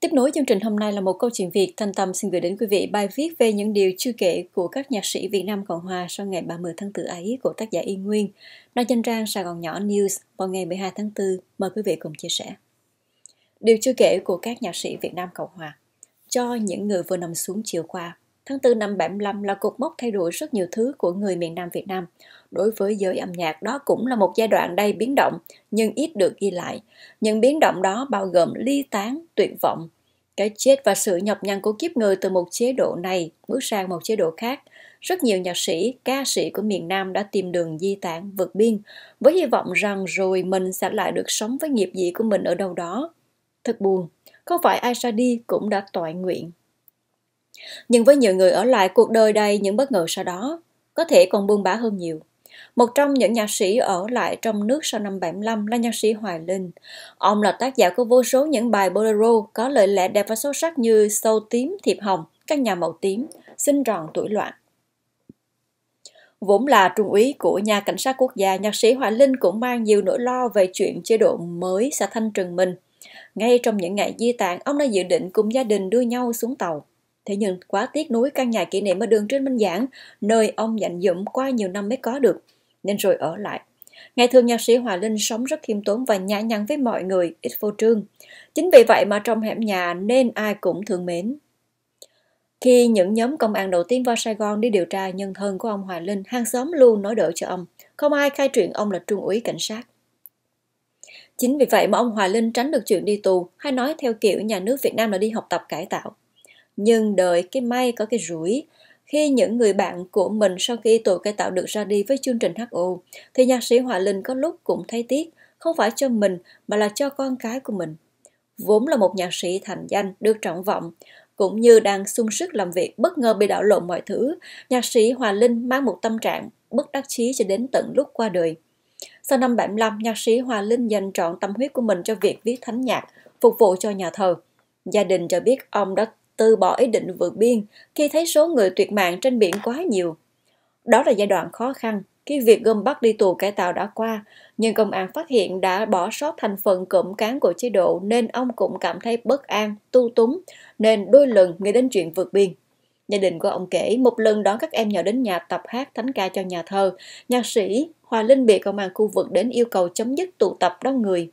Tiếp nối chương trình hôm nay là một câu chuyện Việt. Thanh Tâm xin gửi đến quý vị bài viết về những điều chưa kể của các nhạc sĩ Việt Nam Cộng Hòa sau ngày 30 tháng 4 ấy của tác giả Y Nguyên. Nó danh trang Sài Gòn Nhỏ News vào ngày 12 tháng 4. Mời quý vị cùng chia sẻ. Điều chưa kể của các nhạc sĩ Việt Nam Cộng Hòa cho những người vừa nằm xuống chiều qua Tháng 4 năm 75 là cột mốc thay đổi rất nhiều thứ của người miền Nam Việt Nam. Đối với giới âm nhạc đó cũng là một giai đoạn đầy biến động, nhưng ít được ghi lại. Những biến động đó bao gồm ly tán, tuyệt vọng, cái chết và sự nhọc nhằn của kiếp người từ một chế độ này bước sang một chế độ khác. Rất nhiều nhạc sĩ, ca sĩ của miền Nam đã tìm đường di tản vượt biên với hy vọng rằng rồi mình sẽ lại được sống với nghiệp dị của mình ở đâu đó. Thật buồn, không phải ai ra đi cũng đã toại nguyện nhưng với nhiều người ở lại cuộc đời đầy những bất ngờ sau đó, có thể còn buông bã hơn nhiều. Một trong những nhạc sĩ ở lại trong nước sau năm 75 là nhạc sĩ Hoài Linh. Ông là tác giả của vô số những bài bolero có lời lẽ đẹp và sâu sắc như Sâu tím, Thiệp hồng, Các nhà màu tím, Sinh tròn tuổi loạn. Vốn là trung úy của nhà cảnh sát quốc gia, nhạc sĩ Hoài Linh cũng mang nhiều nỗi lo về chuyện chế độ mới xã Thanh Trần mình. Ngay trong những ngày di tản, ông đã dự định cùng gia đình đưa nhau xuống tàu. Thế nhưng quá tiếc nuối căn nhà kỷ niệm ở đường Trương Minh Giảng, nơi ông dành dụm qua nhiều năm mới có được, nên rồi ở lại. Ngày thường nhạc sĩ Hòa Linh sống rất khiêm tốn và nhã nhặn với mọi người, ít phô trương. Chính vì vậy mà trong hẻm nhà nên ai cũng thương mến. Khi những nhóm công an đầu tiên vào Sài Gòn đi điều tra nhân thân của ông Hòa Linh, hàng xóm luôn nói đỡ cho ông. Không ai khai chuyện ông là trung úy cảnh sát. Chính vì vậy mà ông Hòa Linh tránh được chuyện đi tù hay nói theo kiểu nhà nước Việt Nam là đi học tập cải tạo nhưng đợi cái may có cái rủi khi những người bạn của mình sau khi tổ cải tạo được ra đi với chương trình hu thì nhạc sĩ Hòa Linh có lúc cũng thấy tiếc, không phải cho mình mà là cho con cái của mình. Vốn là một nhạc sĩ thành danh, được trọng vọng, cũng như đang sung sức làm việc bất ngờ bị đảo lộn mọi thứ, nhạc sĩ Hòa Linh mang một tâm trạng bất đắc chí cho đến tận lúc qua đời. Sau năm 75, nhạc sĩ Hòa Linh dành trọn tâm huyết của mình cho việc viết thánh nhạc, phục vụ cho nhà thờ. Gia đình cho biết ông đã từ bỏ ý định vượt biên khi thấy số người tuyệt mạng trên biển quá nhiều. Đó là giai đoạn khó khăn khi việc gom bắt đi tù cải tạo đã qua, nhưng công an phát hiện đã bỏ sót thành phần cụm cán của chế độ nên ông cũng cảm thấy bất an, tu túng, nên đôi lần nghĩ đến chuyện vượt biên. Gia đình của ông kể một lần đón các em nhỏ đến nhà tập hát thánh ca cho nhà thơ, nhạc sĩ Hòa Linh bị công an khu vực đến yêu cầu chấm dứt tụ tập đông người.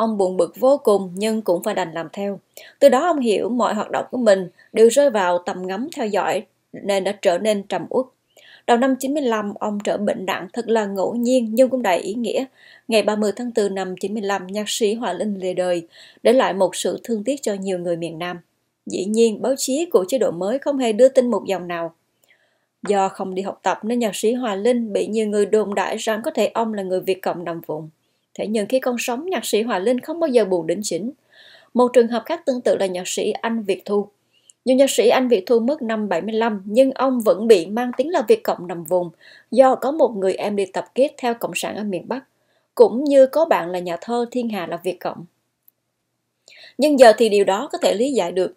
Ông buồn bực vô cùng nhưng cũng phải đành làm theo. Từ đó ông hiểu mọi hoạt động của mình đều rơi vào tầm ngắm theo dõi nên đã trở nên trầm uất. Đầu năm 95, ông trở bệnh nặng thật là ngẫu nhiên nhưng cũng đầy ý nghĩa. Ngày 30 tháng 4 năm 95, nhạc sĩ Hòa Linh lìa đời, để lại một sự thương tiếc cho nhiều người miền Nam. Dĩ nhiên, báo chí của chế độ mới không hề đưa tin một dòng nào. Do không đi học tập nên nhạc sĩ Hòa Linh bị nhiều người đồn đại rằng có thể ông là người Việt Cộng đồng vùng. Thế nhưng khi còn sống, nhạc sĩ Hòa Linh không bao giờ buồn đính chính. Một trường hợp khác tương tự là nhạc sĩ Anh Việt Thu. dù nhạc sĩ Anh Việt Thu mất năm 75, nhưng ông vẫn bị mang tiếng là Việt Cộng nằm vùng, do có một người em đi tập kết theo Cộng sản ở miền Bắc, cũng như có bạn là nhà thơ Thiên Hà là Việt Cộng. Nhưng giờ thì điều đó có thể lý giải được,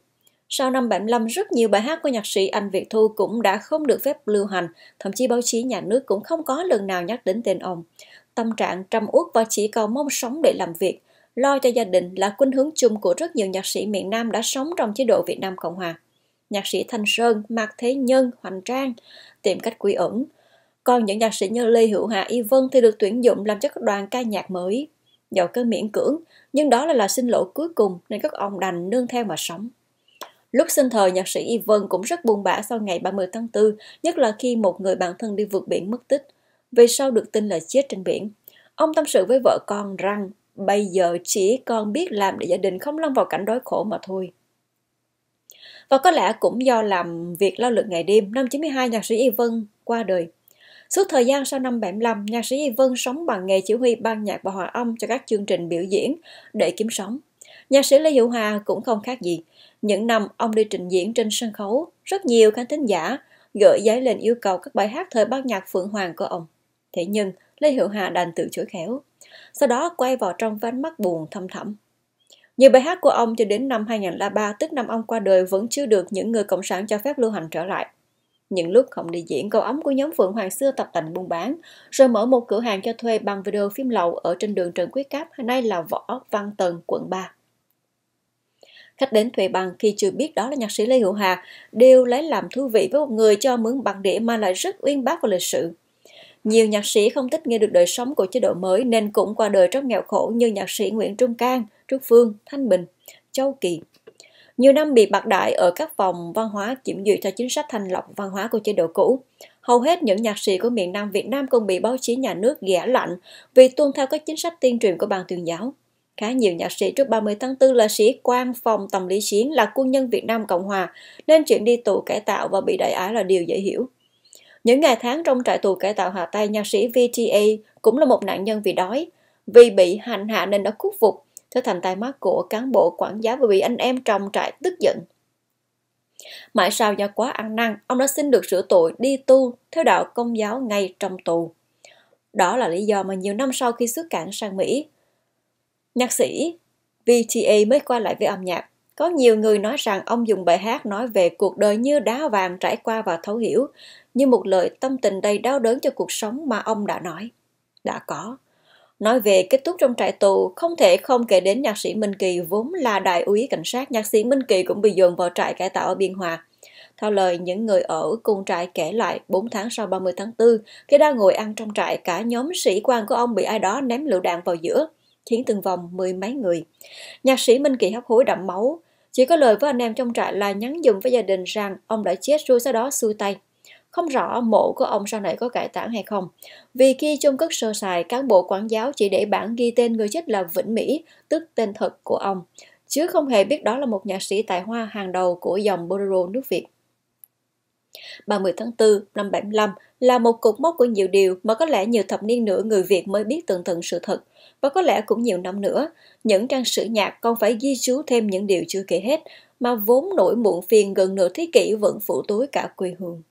sau năm 75, rất nhiều bài hát của nhạc sĩ Anh Việt Thu cũng đã không được phép lưu hành, thậm chí báo chí nhà nước cũng không có lần nào nhắc đến tên ông. Tâm trạng trầm uất và chỉ còn mong sống để làm việc, lo cho gia đình là khuynh hướng chung của rất nhiều nhạc sĩ miền Nam đã sống trong chế độ Việt Nam Cộng Hòa. Nhạc sĩ Thanh Sơn, Mạc Thế Nhân, Hoành Trang tìm cách quy ẩn. Còn những nhạc sĩ như Lê Hữu Hà, Y Vân thì được tuyển dụng làm cho các đoàn ca nhạc mới. Dẫu cơ miễn cưỡng, nhưng đó là là xin lỗi cuối cùng nên các ông đành nương theo mà sống. Lúc sinh thời, nhạc sĩ Y Vân cũng rất buồn bã sau ngày 30 tháng 4, nhất là khi một người bạn thân đi vượt biển mất tích. Về sau được tin là chết trên biển. Ông tâm sự với vợ con rằng bây giờ chỉ con biết làm để gia đình không lâm vào cảnh đói khổ mà thôi. Và có lẽ cũng do làm việc lao lực ngày đêm, năm 92 nhạc sĩ Y Vân qua đời. Suốt thời gian sau năm 75, nhạc sĩ Y Vân sống bằng nghề chỉ huy ban nhạc và hòa âm cho các chương trình biểu diễn để kiếm sống. Nhạc sĩ Lê hữu Hòa cũng không khác gì. Những năm ông đi trình diễn trên sân khấu, rất nhiều khán thính giả gửi giấy lên yêu cầu các bài hát thời ban nhạc Phượng Hoàng của ông. Thế nhưng, Lê hữu Hà đành tự chối khéo. Sau đó quay vào trong vánh mắt buồn thâm thẳm. Nhiều bài hát của ông cho đến năm 2003, tức năm ông qua đời, vẫn chưa được những người cộng sản cho phép lưu hành trở lại. Những lúc không đi diễn, cậu ấm của nhóm Phượng Hoàng xưa tập tành buôn bán, rồi mở một cửa hàng cho thuê bằng video phim lậu ở trên đường Trần quyết Cáp, nay là Võ Văn Tần, quận 3. Khách đến thuê bằng khi chưa biết đó là nhạc sĩ Lê Hữu Hà đều lấy làm thú vị với một người cho mướn bằng đĩa mà lại rất uyên bác và lịch sự. Nhiều nhạc sĩ không thích nghe được đời sống của chế độ mới nên cũng qua đời trong nghèo khổ như nhạc sĩ Nguyễn Trung Cang, Trúc Phương, Thanh Bình, Châu Kỳ. Nhiều năm bị bạc đại ở các phòng văn hóa kiểm duyệt theo chính sách thành lọc văn hóa của chế độ cũ. Hầu hết những nhạc sĩ của miền Nam Việt Nam cũng bị báo chí nhà nước ghẻ lạnh vì tuân theo các chính sách tiên truyền của ban tuyên giáo. Khá nhiều nhạc sĩ trước 30 tháng 4 là sĩ quan phòng tổng lý chiến là quân nhân Việt Nam Cộng Hòa, nên chuyện đi tù cải tạo và bị đại ái là điều dễ hiểu. Những ngày tháng trong trại tù cải tạo Hà Tây, nhạc sĩ VTA cũng là một nạn nhân vì đói, vì bị hành hạ nên đã khuất phục, trở thành tai mắt của cán bộ quản giáo và bị anh em trong trại tức giận. Mãi sau do quá ăn năn, ông đã xin được sửa tội đi tu theo đạo công giáo ngay trong tù. Đó là lý do mà nhiều năm sau khi xuất cảng sang Mỹ, Nhạc sĩ VTA mới qua lại với âm nhạc. Có nhiều người nói rằng ông dùng bài hát nói về cuộc đời như đá vàng trải qua và thấu hiểu, như một lời tâm tình đầy đau đớn cho cuộc sống mà ông đã nói. Đã có. Nói về kết thúc trong trại tù, không thể không kể đến nhạc sĩ Minh Kỳ vốn là đại úy cảnh sát. Nhạc sĩ Minh Kỳ cũng bị dồn vào trại cải tạo ở Biên Hòa. Theo lời những người ở cùng trại kể lại, 4 tháng sau 30 tháng 4, khi đang ngồi ăn trong trại, cả nhóm sĩ quan của ông bị ai đó ném lựu đạn vào giữa – khiến từng vòng mười mấy người. Nhạc sĩ Minh Kỳ hấp hối đậm máu, chỉ có lời với anh em trong trại là nhắn dùm với gia đình rằng ông đã chết rồi sau đó xuôi tay. Không rõ mộ của ông sau này có cải tản hay không. Vì khi chôn cất sơ sài, cán bộ quản giáo chỉ để bản ghi tên người chết là Vĩnh Mỹ, tức tên thật của ông, chứ không hề biết đó là một nhạc sĩ tài hoa hàng đầu của dòng bolero nước Việt. 30 tháng 4 năm 75 là một cột mốc của nhiều điều mà có lẽ nhiều thập niên nữa người Việt mới biết tường tận sự thật. Và có lẽ cũng nhiều năm nữa, những trang sử nhạc còn phải ghi chú thêm những điều chưa kể hết mà vốn nổi muộn phiền gần nửa thế kỷ vẫn phủ túi cả quê hương.